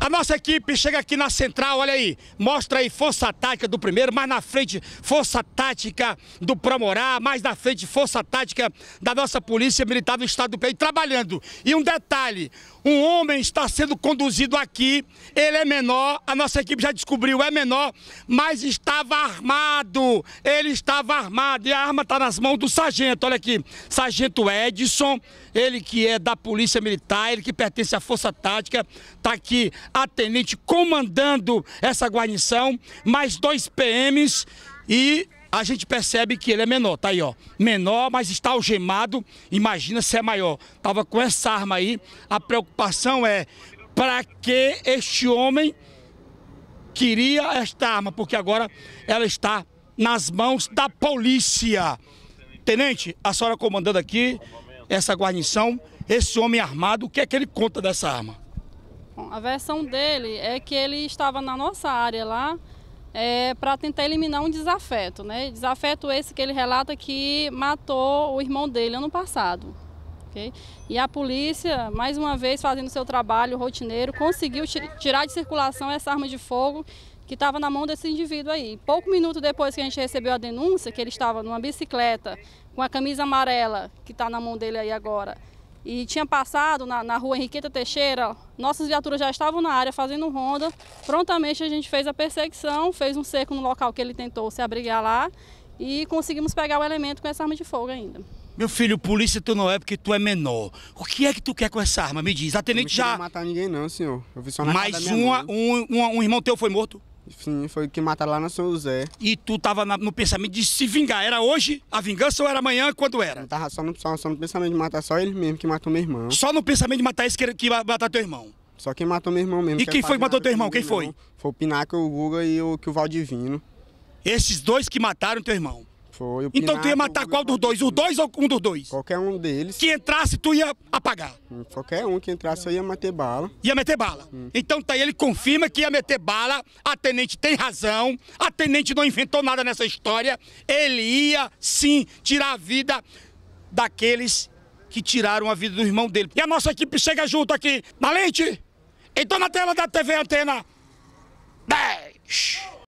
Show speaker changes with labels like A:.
A: A nossa equipe chega aqui na central, olha aí, mostra aí força tática do primeiro, mais na frente força tática do Promorá, mais na frente força tática da nossa Polícia Militar do Estado do Piauí, trabalhando. E um detalhe, um homem está sendo conduzido aqui, ele é menor, a nossa equipe já descobriu, é menor, mas estava armado, ele estava armado e a arma está nas mãos do sargento, olha aqui, sargento Edson, ele que é da Polícia Militar, ele que pertence à Força Tática, está aqui a tenente comandando essa guarnição, mais dois PMs e a gente percebe que ele é menor, tá aí ó, menor, mas está algemado, imagina se é maior. Tava com essa arma aí, a preocupação é para que este homem queria esta arma, porque agora ela está nas mãos da polícia. Tenente, a senhora comandando aqui essa guarnição, esse homem armado, o que é que ele conta dessa arma?
B: Bom, a versão dele é que ele estava na nossa área lá é, para tentar eliminar um desafeto, né? Desafeto esse que ele relata que matou o irmão dele ano passado. Okay? E a polícia, mais uma vez fazendo seu trabalho rotineiro, conseguiu tirar de circulação essa arma de fogo que estava na mão desse indivíduo aí. Pouco minuto depois que a gente recebeu a denúncia, que ele estava numa bicicleta com a camisa amarela, que está na mão dele aí agora, e tinha passado na, na, rua Henriqueta Teixeira, nossas viaturas já estavam na área fazendo ronda. Prontamente a gente fez a perseguição, fez um cerco no local que ele tentou se abrigar lá e conseguimos pegar o elemento com essa arma de fogo ainda.
A: Meu filho, polícia tu não é porque tu é menor. O que é que tu quer com essa arma? Me diz. A tenente já. Não
C: matar ninguém, não, senhor. Eu vi só na Mais uma, um, um, um irmão teu foi morto? Sim, foi que mataram lá no São José. E
A: tu tava na, no pensamento de se vingar. Era hoje a vingança ou era amanhã? Quando era? Eu tava só
C: no, só, só no pensamento de matar só ele mesmo que matou meu irmão. Só no pensamento de matar esse que, que matar teu irmão? Só quem matou meu irmão mesmo. E que é quem foi que matou teu irmão? Quem foi? Né? Foi o Pinaco, o Guga e o, que o Valdivino. Esses dois que mataram teu irmão? Foi o Então Pinato, tu ia matar qual dos dois? Os dois ou um dos dois? Qualquer um
A: deles. Que entrasse, tu ia apagar.
C: Qualquer um que entrasse, eu ia meter bala.
A: Ia meter bala. Hum. Então tá aí, ele confirma que ia meter bala. A tenente tem razão. A tenente não inventou nada nessa história. Ele ia sim tirar a vida daqueles que tiraram a vida do irmão dele. E a nossa equipe chega junto aqui. Na lente? Então na tela da TV Antena 10.